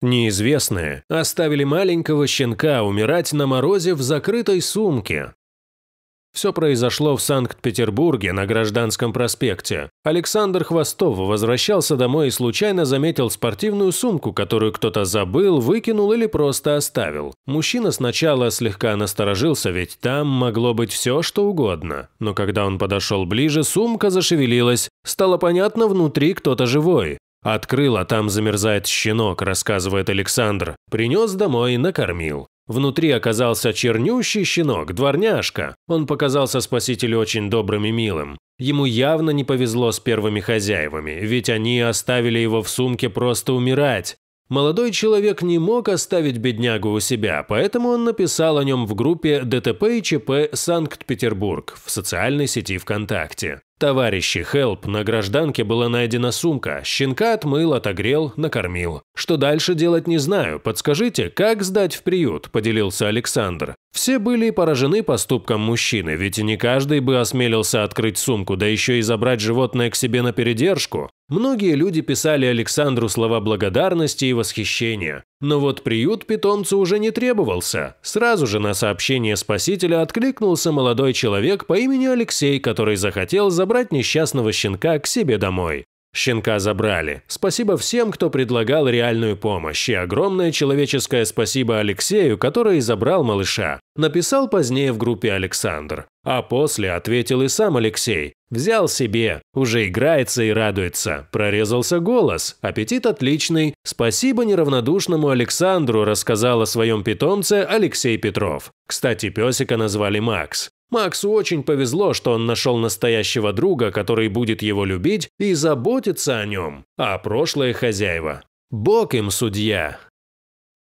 Неизвестные оставили маленького щенка умирать на морозе в закрытой сумке, все произошло в Санкт-Петербурге на Гражданском проспекте. Александр Хвостов возвращался домой и случайно заметил спортивную сумку, которую кто-то забыл, выкинул или просто оставил. Мужчина сначала слегка насторожился, ведь там могло быть все, что угодно. Но когда он подошел ближе, сумка зашевелилась. Стало понятно, внутри кто-то живой. «Открыл, а там замерзает щенок», – рассказывает Александр. «Принес домой и накормил». Внутри оказался чернющий щенок, дворняжка. Он показался спасителю очень добрым и милым. Ему явно не повезло с первыми хозяевами, ведь они оставили его в сумке просто умирать. Молодой человек не мог оставить беднягу у себя, поэтому он написал о нем в группе ДТП и ЧП Санкт-Петербург в социальной сети ВКонтакте. Товарищи Хелп, на гражданке была найдена сумка. Щенка отмыл, отогрел, накормил. Что дальше делать не знаю. Подскажите, как сдать в приют, поделился Александр. Все были поражены поступком мужчины, ведь не каждый бы осмелился открыть сумку, да еще и забрать животное к себе на передержку. Многие люди писали Александру слова благодарности и восхищения. Но вот приют питомцу уже не требовался. Сразу же на сообщение спасителя откликнулся молодой человек по имени Алексей, который захотел забрать несчастного щенка к себе домой. Щенка забрали. Спасибо всем, кто предлагал реальную помощь, и огромное человеческое спасибо Алексею, который забрал малыша. Написал позднее в группе Александр. А после ответил и сам Алексей. Взял себе, уже играется и радуется. Прорезался голос, аппетит отличный. Спасибо неравнодушному Александру рассказал о своем питомце Алексей Петров. Кстати, песика назвали Макс. Максу очень повезло, что он нашел настоящего друга, который будет его любить и заботиться о нем, а прошлое хозяева. Бог им судья!